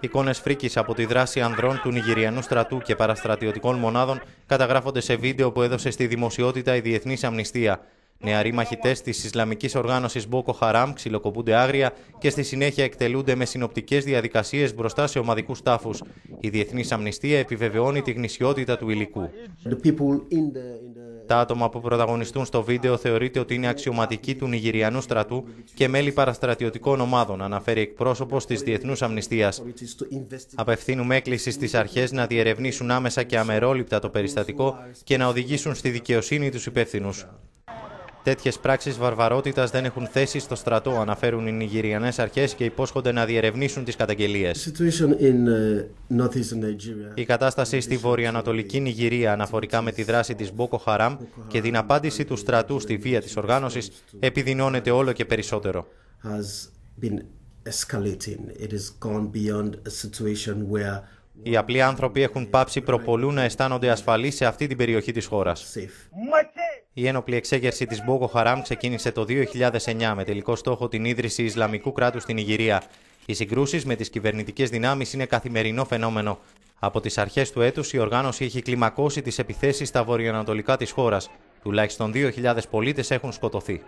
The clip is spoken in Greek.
Εικόνες φρίκης από τη δράση ανδρών του Νιγηριανού στρατού και παραστρατιωτικών μονάδων καταγράφονται σε βίντεο που έδωσε στη δημοσιότητα η Διεθνής Αμνηστία. Νεαροί μαχητές της Ισλαμικής οργάνωσης Μπόκο Χαράμ ξυλοκοπούνται άγρια και στη συνέχεια εκτελούνται με συνοπτικές διαδικασίες μπροστά σε ομαδικούς τάφους. Η Διεθνής Αμνηστία επιβεβαιώνει τη γνησιότητα του υλικού. Τα άτομα που πρωταγωνιστούν στο βίντεο θεωρείται ότι είναι αξιωματικοί του Νιγηριανού στρατού και μέλη παραστρατιωτικών ομάδων, αναφέρει εκπρόσωπος της Διεθνούς Αμνηστίας. Απευθύνουμε έκκληση στις αρχές να διερευνήσουν άμεσα και αμερόληπτα το περιστατικό και να οδηγήσουν στη δικαιοσύνη τους υπεύθυνους. Τέτοιες πράξεις βαρβαρότητας δεν έχουν θέση στο στρατό, αναφέρουν οι Νιγηριανές αρχές και υπόσχονται να διερευνήσουν τις καταγγελίες. Uh, Η κατάσταση στη βορειοανατολική Νιγηρία αναφορικά με τη δράση της Μπόκο Χαράμ και την απάντηση του στρατού στη βία της οργάνωσης επιδεινώνεται όλο και περισσότερο. Οι απλοί άνθρωποι έχουν πάψει προπολού να αισθάνονται ασφαλείς σε αυτή την περιοχή της χώρας. Η ένοπλη εξέγερση της Μπόκο Χαράμ ξεκίνησε το 2009 με τελικό στόχο την ίδρυση Ισλαμικού κράτους στην Ιγυρία. Οι συγκρούσεις με τις κυβερνητικές δυνάμεις είναι καθημερινό φαινόμενο. Από τις αρχές του έτους, η οργάνωση έχει κλιμακώσει τις επιθέσεις στα βορειοανατολικά της χώρας. Τουλάχιστον 2.000 πολίτες έχουν σκοτωθεί.